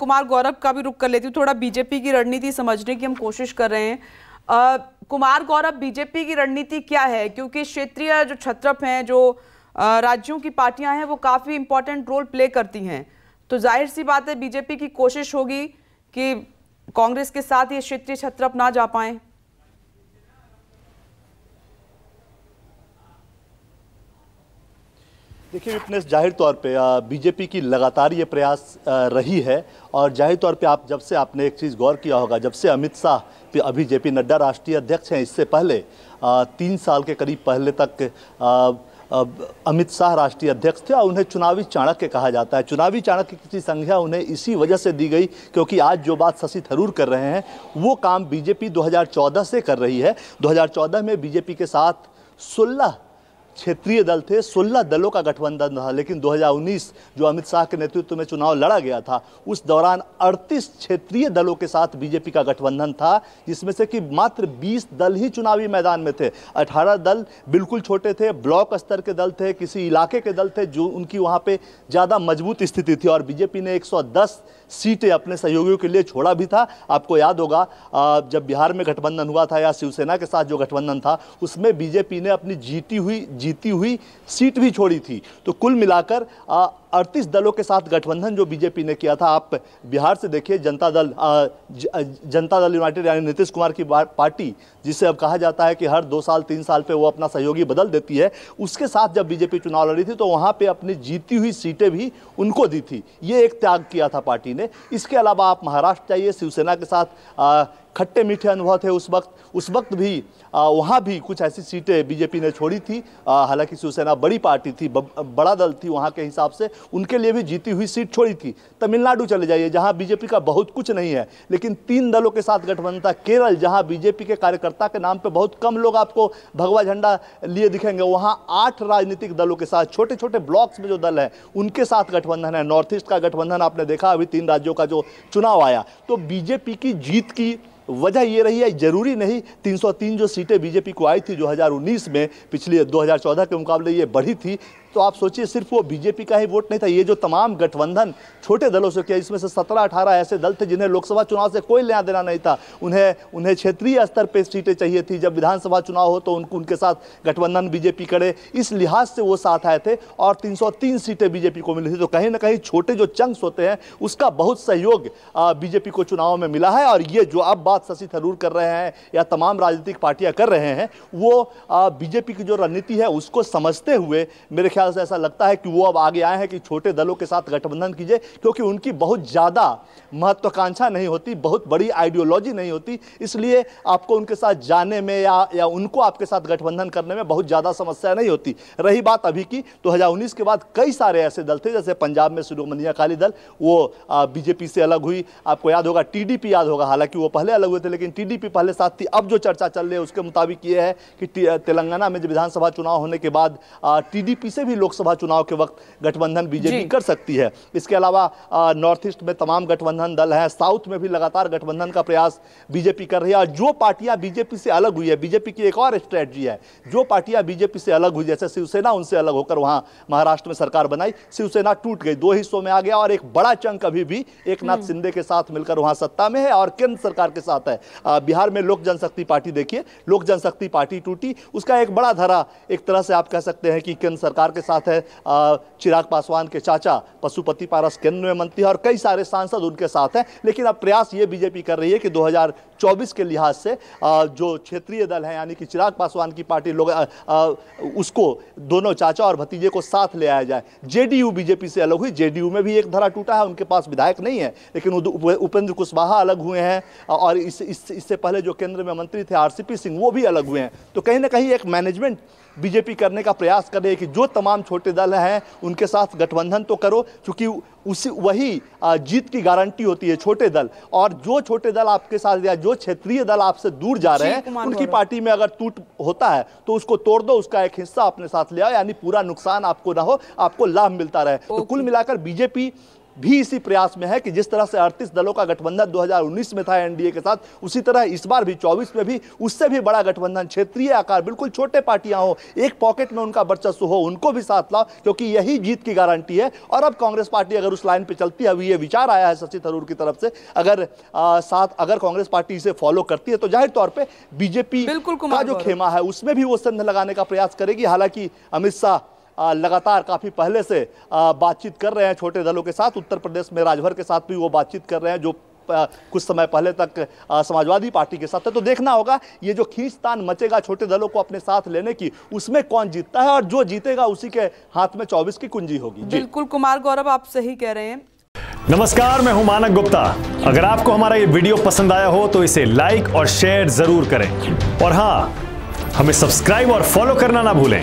कुमार गौरव का भी रुख कर लेती हूँ थोड़ा बीजेपी की रणनीति समझने की हम कोशिश कर रहे हैं आ, कुमार गौरव बीजेपी की रणनीति क्या है क्योंकि क्षेत्रीय जो छत्रप हैं जो राज्यों की पार्टियां हैं वो काफ़ी इंपॉर्टेंट रोल प्ले करती हैं तो जाहिर सी बात है बीजेपी की कोशिश होगी कि कांग्रेस के साथ ये क्षेत्रीय छत्रप ना जा पाएँ देखिए विपनेश जाहिर तौर पे बीजेपी की लगातार ये प्रयास रही है और जाहिर तौर पे आप जब से आपने एक चीज़ गौर किया होगा जब से अमित शाह अभी जे पी नड्डा राष्ट्रीय अध्यक्ष हैं इससे पहले तीन साल के करीब पहले तक अमित शाह राष्ट्रीय अध्यक्ष थे और उन्हें चुनावी चाणक्य कहा जाता है चुनावी चाणक्य की संख्या उन्हें इसी वजह से दी गई क्योंकि आज जो बात शशि थरूर कर रहे हैं वो काम बीजेपी 2014 से कर रही है 2014 में बीजेपी के साथ सोलह क्षेत्रीय दल थे 16 दलों का गठबंधन था लेकिन 2019 जो अमित शाह के नेतृत्व में चुनाव लड़ा गया था उस दौरान 38 क्षेत्रीय दलों के साथ बीजेपी का गठबंधन था जिसमें से कि मात्र 20 दल ही चुनावी मैदान में थे 18 दल बिल्कुल छोटे थे ब्लॉक स्तर के दल थे किसी इलाके के दल थे जो उनकी वहाँ पर ज़्यादा मजबूत स्थिति थी और बीजेपी ने एक सीटें अपने सहयोगियों के लिए छोड़ा भी था आपको याद होगा जब बिहार में गठबंधन हुआ था या शिवसेना के साथ जो गठबंधन था उसमें बीजेपी ने अपनी जीती हुई जीती हुई सीट भी छोड़ी थी तो कुल मिलाकर अड़तीस दलों के साथ गठबंधन जो बीजेपी ने किया था आप बिहार से देखिए जनता दल जनता दल यूनाइटेड यानी नीतीश कुमार की पार्टी जिसे अब कहा जाता है कि हर दो साल तीन साल पे वो अपना सहयोगी बदल देती है उसके साथ जब बीजेपी चुनाव लड़ी थी तो वहाँ पे अपनी जीती हुई सीटें भी उनको दी थी ये एक त्याग किया था पार्टी ने इसके अलावा आप महाराष्ट्र जाइए शिवसेना के साथ आ, खट्टे मीठे अनुभव थे उस वक्त उस वक्त भी वहाँ भी कुछ ऐसी सीटें बीजेपी ने छोड़ी थी हालांकि शिवसेना बड़ी पार्टी थी बड़ा दल थी वहाँ के हिसाब से उनके लिए भी जीती हुई सीट छोड़ी थी तमिलनाडु चले जाइए जहां बीजेपी का बहुत कुछ नहीं है लेकिन तीन दलों के साथ गठबंधन था केरल जहां बीजेपी के कार्यकर्ता के नाम पर बहुत कम लोग आपको भगवा झंडा लिए दिखेंगे वहाँ आठ राजनीतिक दलों के साथ छोटे छोटे ब्लॉक्स में जो दल है उनके साथ गठबंधन है नॉर्थ ईस्ट का गठबंधन आपने देखा अभी तीन राज्यों का जो चुनाव आया तो बीजेपी की जीत की वजह ये रही है जरूरी नहीं 303 जो सीटें बीजेपी को आई थी जो 2019 में पिछले 2014 के मुकाबले ये बढ़ी थी तो आप सोचिए सिर्फ वो बीजेपी का ही वोट नहीं था ये जो तमाम गठबंधन छोटे दलों से किया इसमें से सत्रह अठारह ऐसे दल थे जिन्हें लोकसभा चुनाव से कोई लेना देना नहीं था उन्हें उन्हें क्षेत्रीय स्तर पर सीटें चाहिए थी जब विधानसभा चुनाव हो तो उनको उनके साथ गठबंधन बीजेपी करे इस लिहाज से वो साथ आए थे और तीन सीटें बीजेपी को मिली थी तो कहीं ना कहीं छोटे जो चंक्स होते हैं उसका बहुत सहयोग बीजेपी को चुनाव में मिला है और ये जो अब बात शशि थरूर कर रहे हैं या तमाम राजनीतिक पार्टियाँ कर रहे हैं वो बीजेपी की जो रणनीति है उसको समझते हुए मेरे ख्याल ख्याल से ऐसा लगता है कि वो अब आगे आए हैं कि छोटे दलों के साथ गठबंधन कीजिए क्योंकि उनकी बहुत ज़्यादा महत्वाकांक्षा नहीं होती बहुत बड़ी आइडियोलॉजी नहीं होती इसलिए आपको उनके साथ जाने में या या उनको आपके साथ गठबंधन करने में बहुत ज़्यादा समस्या नहीं होती रही बात अभी की तो हजार के बाद कई सारे ऐसे दल थे जैसे पंजाब में शिरोमणि अकाली दल वो बीजेपी से अलग हुई आपको याद होगा टीडीपी याद होगा हालांकि वो पहले अलग हुए थे लेकिन टीडीपी पहले साथ थी अब जो चर्चा चल रही है उसके मुताबिक ये है कि तेलंगाना में जो विधानसभा चुनाव होने के बाद टीडीपी से भी लोकसभा चुनाव के वक्त गठबंधन बीजेपी कर सकती है इसके अलावा नॉर्थ ईस्ट में तमाम गठबंधन दल हैं साउथ में भी लगातार गठबंधन का प्रयास बीजेपी कर रही है और जो पार्टियां बीजेपी से अलग हुई है बीजेपी की एक और स्ट्रेटजी है जो पार्टियां बीजेपी से अलग हुई जैसे शिवसेना उनसे अलग होकर वहां महाराष्ट्र में सरकार बनाई शिवसेना टूट गई दो हिस्सों में आ गया और एक बड़ा चंक अभी भी एक नाथ हम्म। शिंदे के साथ मिलकर वहां सत्ता में है और केंद्र सरकार के साथ है बिहार में लोक जनशक्ति पार्टी देखिए लोक जनशक्ति पार्टी टूटी उसका एक बड़ा धरा एक तरह से आप कह सकते हैं कि केंद्र सरकार के के साथ है चिराग पासवान के चाचा पशुपति पारस केंद्र में मंत्री और कई सारे सांसद उनके साथ हैं लेकिन अब प्रयास ये बीजेपी कर रही है कि दो 24 के लिहाज से जो क्षेत्रीय दल है यानी कि चिराग पासवान की पार्टी लोग उसको दोनों चाचा और भतीजे को साथ ले आया जाए जेडीयू बीजेपी से अलग हुई जेडीयू में भी एक धरा टूटा है उनके पास विधायक नहीं है लेकिन उपेंद्र कुशवाहा अलग हुए हैं और इस इससे पहले जो केंद्र में मंत्री थे आर सिंह वो भी अलग हुए हैं तो कहीं ना कहीं एक मैनेजमेंट बीजेपी करने का प्रयास कर रही है कि जो तमाम छोटे दल हैं उनके साथ गठबंधन तो करो क्योंकि उसी वही जीत की गारंटी होती है छोटे दल और जो छोटे दल आपके साथ या जो क्षेत्रीय दल आपसे दूर जा रहे हैं उनकी पार्टी में अगर टूट होता है तो उसको तोड़ दो उसका एक हिस्सा अपने साथ ले आओ यानी पूरा नुकसान आपको ना हो आपको लाभ मिलता रहे तो कुल मिलाकर बीजेपी भी इसी प्रयास में है कि जिस तरह से 38 दलों का गठबंधन 2019 में था एनडीए के साथ उसी तरह इस बार भी 24 में भी उससे भी बड़ा गठबंधन क्षेत्रीय आकार बिल्कुल छोटे पार्टियां हो एक पॉकेट में उनका वर्चस्व हो उनको भी साथ लाओ क्योंकि यही जीत की गारंटी है और अब कांग्रेस पार्टी अगर उस लाइन पर चलती है अभी ये विचार आया है शशि थरूर की तरफ से अगर आ, साथ अगर कांग्रेस पार्टी इसे फॉलो करती है तो जाहिर तौर पर बीजेपी का जो खेमा है उसमें भी वो संध लगाने का प्रयास करेगी हालांकि अमित शाह लगातार काफ़ी पहले से बातचीत कर रहे हैं छोटे दलों के साथ उत्तर प्रदेश में राजभर के साथ भी वो बातचीत कर रहे हैं जो कुछ समय पहले तक समाजवादी पार्टी के साथ है तो देखना होगा ये जो खींचतान मचेगा छोटे दलों को अपने साथ लेने की उसमें कौन जीतता है और जो जीतेगा उसी के हाथ में चौबीस की कुंजी होगी बिल्कुल कुमार गौरव आप सही कह रहे हैं नमस्कार मैं हूं मानक गुप्ता अगर आपको हमारा ये वीडियो पसंद आया हो तो इसे लाइक और शेयर जरूर करें और हाँ हमें सब्सक्राइब और फॉलो करना ना भूलें